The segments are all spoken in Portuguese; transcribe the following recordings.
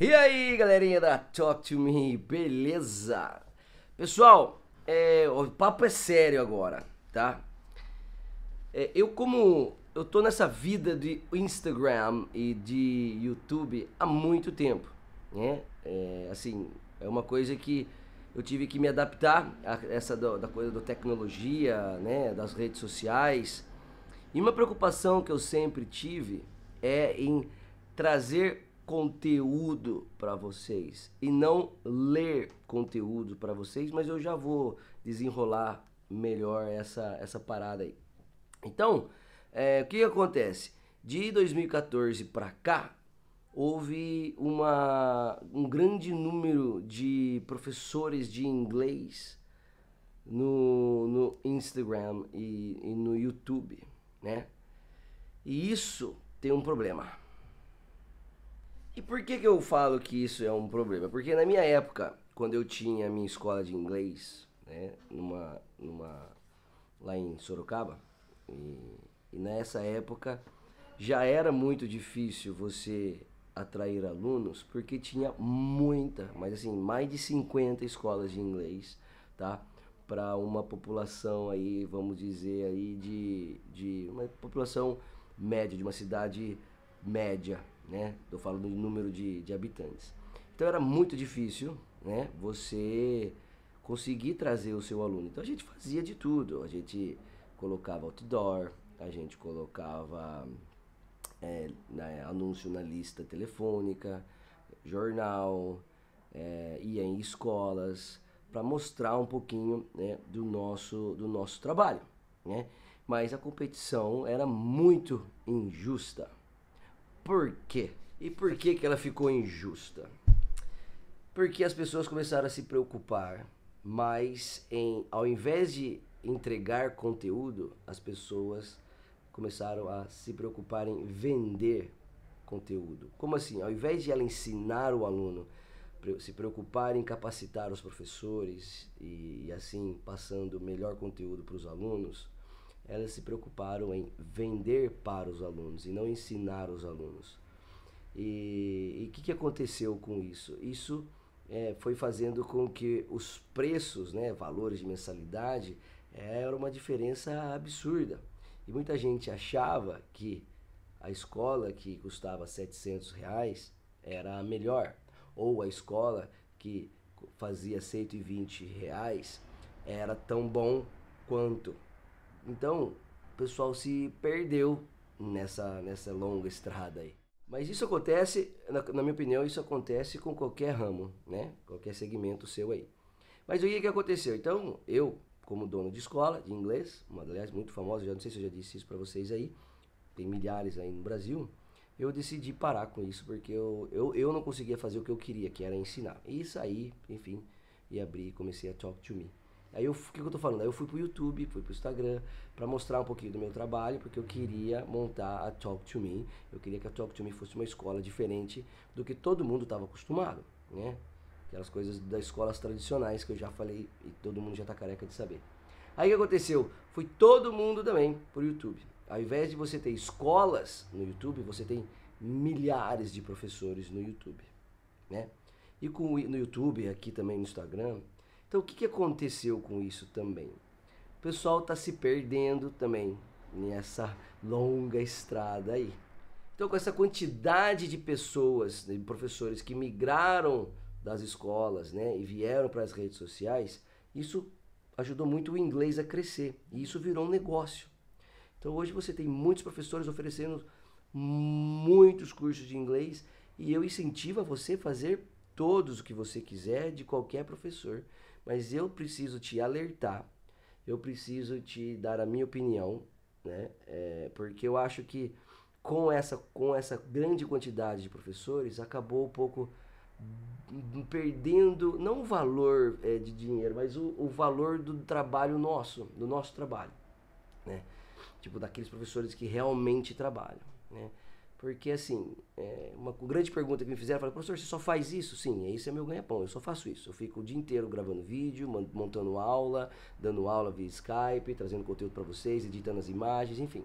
E aí, galerinha da Talk to Me, beleza? Pessoal, é, o papo é sério agora, tá? É, eu como eu tô nessa vida de Instagram e de YouTube há muito tempo, né? É, assim, é uma coisa que eu tive que me adaptar a essa do, da coisa da tecnologia, né? Das redes sociais. E uma preocupação que eu sempre tive é em trazer conteúdo para vocês e não ler conteúdo para vocês, mas eu já vou desenrolar melhor essa, essa parada aí. Então, é, o que, que acontece? De 2014 para cá, houve uma, um grande número de professores de inglês no, no Instagram e, e no YouTube, né? E isso tem um problema e por que, que eu falo que isso é um problema? Porque na minha época, quando eu tinha a minha escola de inglês, né, numa, numa, lá em Sorocaba, e, e nessa época já era muito difícil você atrair alunos, porque tinha muita, mas assim, mais de 50 escolas de inglês, tá? Para uma população aí, vamos dizer aí, de, de uma população média, de uma cidade média, né? Eu falo do número de, de habitantes. Então era muito difícil, né? Você conseguir trazer o seu aluno. Então a gente fazia de tudo. A gente colocava outdoor, a gente colocava é, né, anúncio na lista telefônica, jornal, é, ia em escolas para mostrar um pouquinho né, do nosso do nosso trabalho, né? Mas a competição era muito injusta, por quê? E por que, que ela ficou injusta? Porque as pessoas começaram a se preocupar mais em, ao invés de entregar conteúdo, as pessoas começaram a se preocupar em vender conteúdo. Como assim? Ao invés de ela ensinar o aluno, se preocupar em capacitar os professores e, e assim passando melhor conteúdo para os alunos, elas se preocuparam em vender para os alunos e não ensinar os alunos. E o que, que, aconteceu com isso? Isso é, foi fazendo com que os preços, né, valores de mensalidade, é, era uma diferença absurda. E muita gente achava que a escola que custava 700 reais era a melhor, ou a escola que fazia 120 reais era tão bom quanto. Então, o pessoal se perdeu nessa, nessa longa estrada aí. Mas isso acontece, na, na minha opinião, isso acontece com qualquer ramo, né? Qualquer segmento seu aí. Mas o que, que aconteceu? Então, eu, como dono de escola de inglês, uma aliás muito famosa, já não sei se eu já disse isso para vocês aí, tem milhares aí no Brasil, eu decidi parar com isso porque eu, eu, eu não conseguia fazer o que eu queria, que era ensinar. E saí, enfim, e abri, comecei a Talk to Me. Aí eu, o que, que eu tô falando? Aí eu fui pro YouTube, fui pro Instagram, para mostrar um pouquinho do meu trabalho, porque eu queria montar a Talk to Me. Eu queria que a Talk to Me fosse uma escola diferente do que todo mundo estava acostumado, né? Aquelas coisas das escolas tradicionais que eu já falei e todo mundo já tá careca de saber. Aí o que aconteceu? Foi todo mundo também pro YouTube. Ao invés de você ter escolas no YouTube, você tem milhares de professores no YouTube, né? E com, no YouTube, aqui também no Instagram, então, o que, que aconteceu com isso também? O pessoal está se perdendo também nessa longa estrada aí. Então, com essa quantidade de pessoas, de professores que migraram das escolas né, e vieram para as redes sociais, isso ajudou muito o inglês a crescer e isso virou um negócio. Então, hoje você tem muitos professores oferecendo muitos cursos de inglês e eu incentivo a você fazer todos o que você quiser de qualquer professor. Mas eu preciso te alertar, eu preciso te dar a minha opinião, né? É, porque eu acho que com essa, com essa grande quantidade de professores acabou um pouco perdendo não o valor é, de dinheiro, mas o, o valor do trabalho nosso, do nosso trabalho, né? Tipo daqueles professores que realmente trabalham, né? Porque, assim, é uma grande pergunta que me fizeram, falaram, professor, você só faz isso? Sim, esse é, é meu ganha-pão, eu só faço isso. Eu fico o dia inteiro gravando vídeo, montando aula, dando aula via Skype, trazendo conteúdo para vocês, editando as imagens, enfim.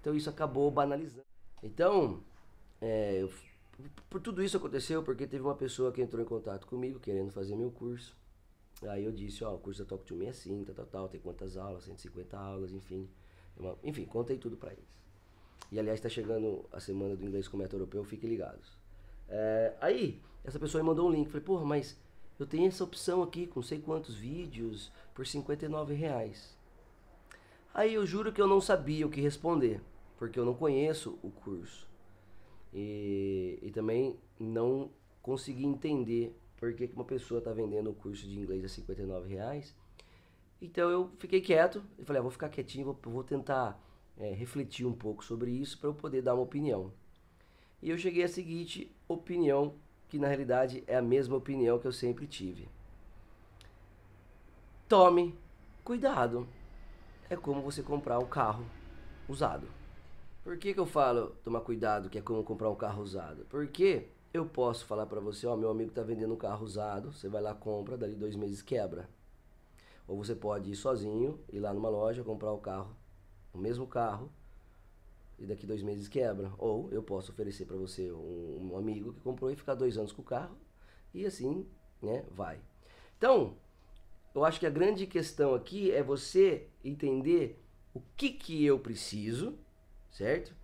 Então isso acabou banalizando. Então, é, eu, por tudo isso aconteceu porque teve uma pessoa que entrou em contato comigo querendo fazer meu curso. Aí eu disse, ó, oh, o curso da Talk to Me é assim, tal, tal, tal, tem quantas aulas, 150 aulas, enfim. É enfim, contei tudo para eles. E aliás, está chegando a semana do inglês com método europeu, fiquem ligados. É, aí, essa pessoa me mandou um link. Falei, porra, mas eu tenho essa opção aqui com sei quantos vídeos por 59 reais. Aí eu juro que eu não sabia o que responder, porque eu não conheço o curso. E, e também não consegui entender por que, uma pessoa está vendendo o curso de inglês a 59 reais. Então eu fiquei quieto e falei, ah, vou ficar quietinho, vou, vou tentar é, refletir um pouco sobre isso para eu poder dar uma opinião. E eu cheguei à seguinte opinião, que na realidade é a mesma opinião que eu sempre tive. Tome cuidado. É como você comprar um carro usado. Por que, que eu falo tomar cuidado que é como comprar um carro usado? Porque eu posso falar para você, ó, meu amigo está vendendo um carro usado, você vai lá, compra, dali dois meses quebra. Ou você pode ir sozinho, ir lá numa loja, comprar o carro o mesmo carro e daqui dois meses quebra. Ou eu posso oferecer para você um, um, amigo que comprou e ficar dois anos com o carro e assim, né, vai. Então, eu acho que a grande questão aqui é você entender o que que eu preciso, certo?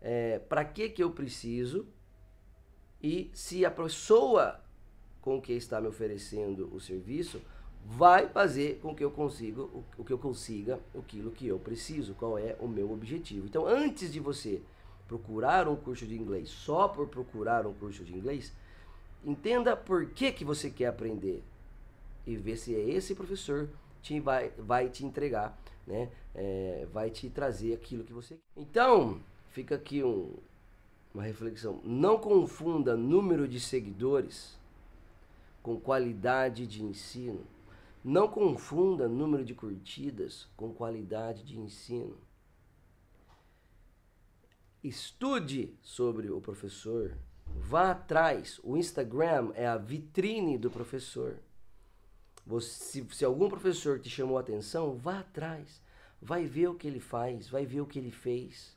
É, para que que eu preciso e se a pessoa com quem está me oferecendo o serviço vai fazer com que eu consiga o, que eu consiga aquilo que eu preciso, qual é o meu objetivo. Então, antes de você procurar um curso de inglês só por procurar um curso de inglês, entenda por que, que você quer aprender e ver se é esse professor te vai, vai te entregar, né? É, vai te trazer aquilo que você quer. Então, fica aqui um, uma reflexão. Não confunda número de seguidores com qualidade de ensino. Não confunda número de curtidas com qualidade de ensino. Estude sobre o professor. Vá atrás. O Instagram é a vitrine do professor. Você, se, algum professor te chamou a atenção, vá atrás. Vai ver o que ele faz, vai ver o que ele fez,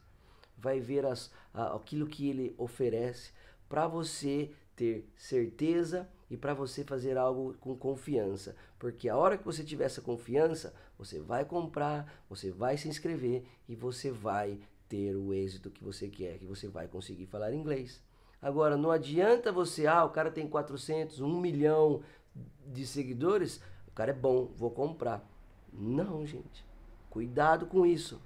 vai ver as, a, aquilo que ele oferece, para você ter certeza e para você fazer algo com confiança, porque a hora que você tiver essa confiança, você vai comprar, você vai se inscrever e você vai ter o êxito que você quer, que você vai conseguir falar inglês. Agora, não adianta você, ah, o cara tem 400, 1 milhão de seguidores, o cara é bom, vou comprar. Não, gente. Cuidado com isso.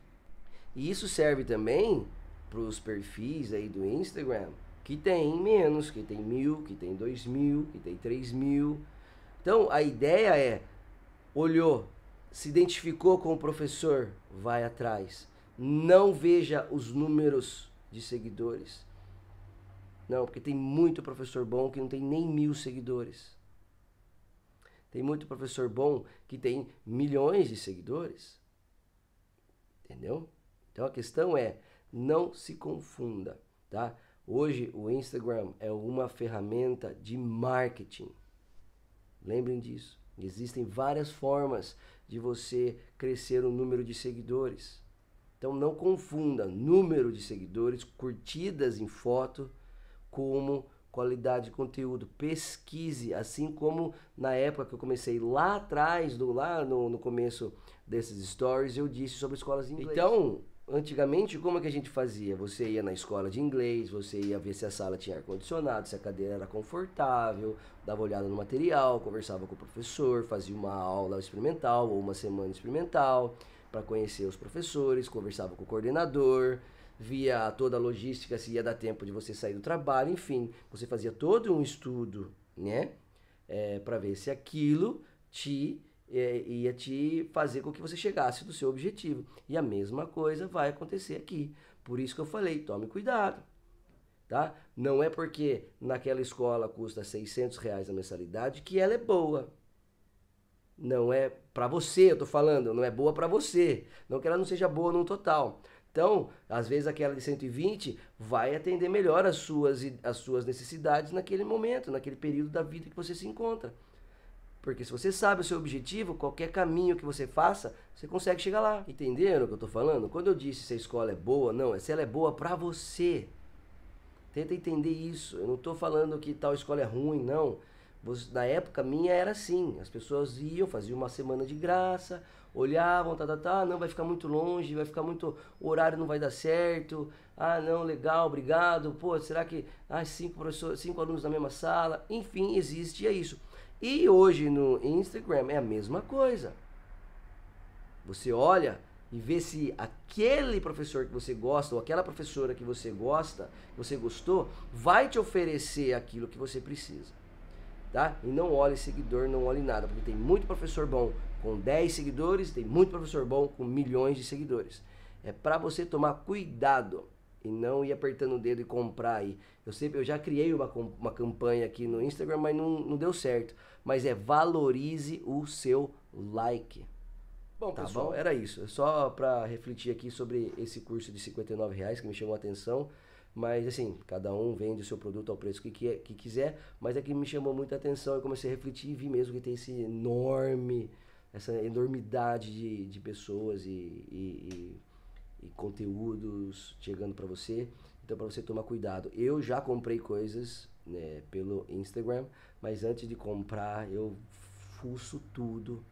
E isso serve também para os perfis aí do Instagram que tem menos, que tem mil, que tem dois mil, que tem três mil. Então a ideia é: olhou, se identificou com o professor, vai atrás. Não veja os números de seguidores. Não, porque tem muito professor bom que não tem nem mil seguidores. Tem muito professor bom que tem milhões de seguidores. Entendeu? Então a questão é: não se confunda, tá? Hoje o Instagram é uma ferramenta de marketing. Lembrem disso. Existem várias formas de você crescer o número de seguidores. Então não confunda número de seguidores, curtidas em foto, como qualidade de conteúdo. Pesquise, assim como na época que eu comecei lá atrás, do, lá no, no começo desses stories, eu disse sobre escolas de inglês. Então, antigamente, como é que a gente fazia? Você ia na escola de inglês, você ia ver se a sala tinha ar-condicionado, se a cadeira era confortável, dava olhada no material, conversava com o professor, fazia uma aula experimental ou uma semana experimental para conhecer os professores, conversava com o coordenador, via toda a logística, se ia dar tempo de você sair do trabalho, enfim, você fazia todo um estudo, né? É, para ver se aquilo te é, ia te fazer com que você chegasse do seu objetivo. E a mesma coisa vai acontecer aqui. Por isso que eu falei, tome cuidado. Tá? Não é porque naquela escola custa 600 reais a mensalidade que ela é boa. Não é para você, eu tô falando, não é boa para você. Não que ela não seja boa no total. Então, às vezes aquela de 120 vai atender melhor as suas, as suas necessidades naquele momento, naquele período da vida que você se encontra. Porque se você sabe o seu objetivo, qualquer caminho que você faça, você consegue chegar lá. Entenderam o que eu estou falando? Quando eu disse se a escola é boa, não, é se ela é boa para você. Tenta entender isso. Eu não estou falando que tal escola é ruim, não. Na época minha era assim. As pessoas iam, faziam uma semana de graça, olhavam, tá, tá, tá, ah, não, vai ficar muito longe, vai ficar muito. O horário não vai dar certo. Ah, não, legal, obrigado. Pô, será que. Ah, cinco, professores, cinco alunos na mesma sala. Enfim, é isso. E hoje no Instagram é a mesma coisa. Você olha e vê se aquele professor que você gosta ou aquela professora que você gosta, que você gostou, vai te oferecer aquilo que você precisa. Tá? E não olhe seguidor, não olhe nada, porque tem muito professor bom com 10 seguidores, tem muito professor bom com milhões de seguidores. É para você tomar cuidado e não ir apertando o dedo e comprar aí. Eu sempre, eu já criei uma, uma campanha aqui no Instagram, mas não, não deu certo. Mas é valorize o seu like. Bom, tá pessoal, bom? era isso. É só para refletir aqui sobre esse curso de 59 reais que me chamou a atenção. Mas assim, cada um vende o seu produto ao preço que, que, que quiser, mas é que me chamou muita atenção. Eu comecei a refletir e vi mesmo que tem esse enorme, essa enormidade de, de pessoas e, e, e e conteúdos chegando para você. Então, para você tomar cuidado. Eu já comprei coisas né, pelo Instagram, mas antes de comprar, eu fuço tudo,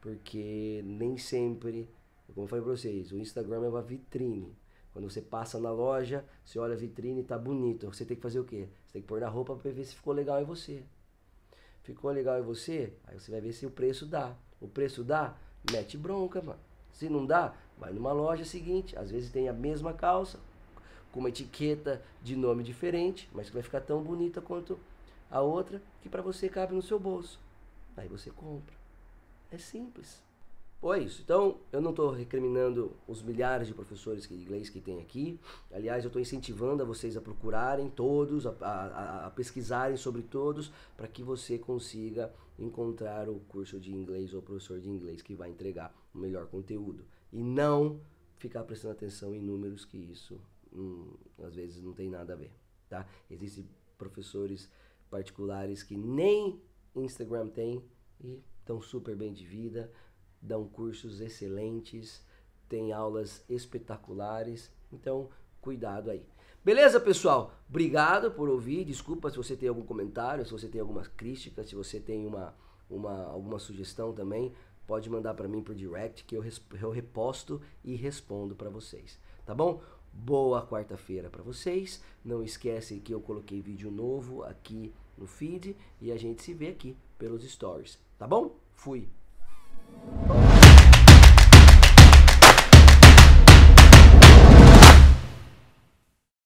porque nem sempre, como eu falei para vocês, o Instagram é uma vitrine. Quando você passa na loja, você olha a vitrine e tá bonito. Você tem que fazer o quê? Você tem que pôr na roupa para ver se ficou legal em você. Ficou legal em você? Aí você vai ver se o preço dá. O preço dá? Mete bronca, mano. Se não dá, Vai numa loja seguinte, às vezes tem a mesma calça, com uma etiqueta de nome diferente, mas que vai ficar tão bonita quanto a outra que para você cabe no seu bolso. Aí você compra. É simples. Pô, é isso. Então, eu não estou recriminando os milhares de professores de inglês que tem aqui. Aliás, eu estou incentivando a vocês a procurarem todos, a, a, a pesquisarem sobre todos, para que você consiga encontrar o curso de inglês ou o professor de inglês que vai entregar o melhor conteúdo e não ficar prestando atenção em números que isso hum, às vezes não tem nada a ver, tá? Existem professores particulares que nem Instagram tem e estão super bem de vida, dão cursos excelentes, têm aulas espetaculares, então cuidado aí. Beleza, pessoal? Obrigado por ouvir. Desculpa se você tem algum comentário, se você tem alguma crítica, se você tem uma, uma alguma sugestão também pode mandar para mim por direct que eu, eu reposto e respondo para vocês, tá bom? Boa quarta-feira para vocês. Não esquece que eu coloquei vídeo novo aqui no feed e a gente se vê aqui pelos stories, tá bom? Fui.